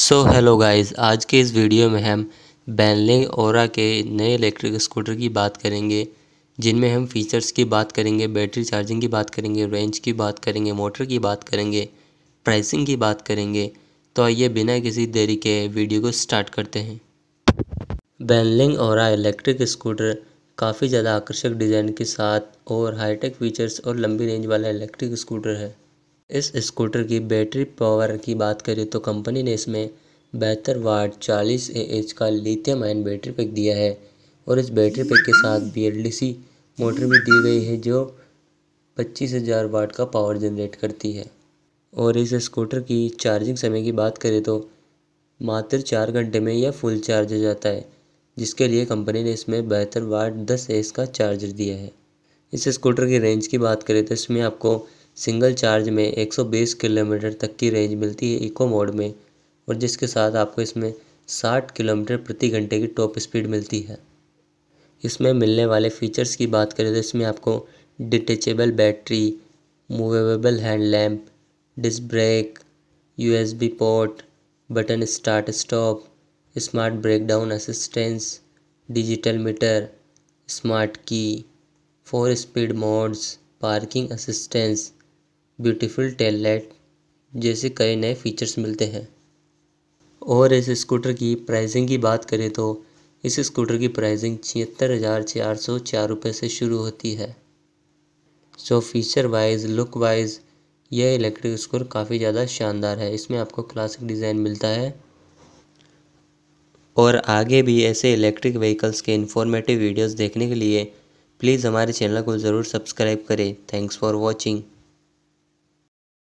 so hello guys आज के इस वीडियो में हम बैनलिंग ओरा के नए इलेक्ट्रिक स्कूटर की बात करेंगे जिनमें हम फीचर्स की बात करेंगे बैटरी चार्जिंग की बात करेंगे रेंज की बात करेंगे मोटर की बात करेंगे प्राइसिंग की बात करेंगे तो आइए बिना किसी देरी के वीडियो को स्टार्ट करते हैं बैनलिंग ओरा इलेक्ट्रिक स्कूटर काफ़ी ज़्यादा आकर्षक डिज़ाइन के साथ और हाईटेक फीचर्स और लंबी रेंज वाला इलेक्ट्रिक स्कूटर है इस स्कूटर की बैटरी पावर की बात करें तो कंपनी ने इसमें बेहतर वाट चालीस ए एच का लिथियम आयन बैटरी पैक दिया है और इस बैटरी पैक के साथ B L D C motor भी दी गई है जो पच्चीस हज़ार वाट का पावर जनरेट करती है और इस स्कूटर की चार्जिंग समय की बात करें तो मात्र चार घंटे में यह फुल चार्ज हो जाता है जिसके लिए कंपनी ने इसमें बेहतर वाट दस एस का चार्जर दिया है इस स्कूटर की रेंज की बात करें तो इसमें आपको सिंगल चार्ज में एक सौ बीस किलोमीटर तक की रेंज मिलती है इको मोड में और जिसके साथ आपको इसमें साठ किलोमीटर प्रति घंटे की टॉप स्पीड मिलती है इसमें मिलने वाले फीचर्स की बात करें तो इसमें आपको detachable battery movable hand lamp disc brake U port button start stop smart breakdown assistance digital meter smart key four speed modes parking assistance beautiful tail light जैसे कई नए फीचर्स मिलते हैं और इस स्कूटर की प्राइसिंग की बात करें तो इस स्कूटर की प्राइसिंग छिहत्तर हज़ार चार सौ चार रुपये से शुरू होती है so feature wise look wise यह इलेक्ट्रिक स्कूटर काफ़ी ज़्यादा शानदार है इसमें आपको क्लासिक डिज़ाइन मिलता है और आगे भी ऐसे इलेक्ट्रिक व्हीकल्स के इन्फॉर्मेटिव वीडियोस देखने के लिए प्लीज़ हमारे चैनल को ज़रूर सब्सक्राइब करें थैंक्स फॉर वॉचिंग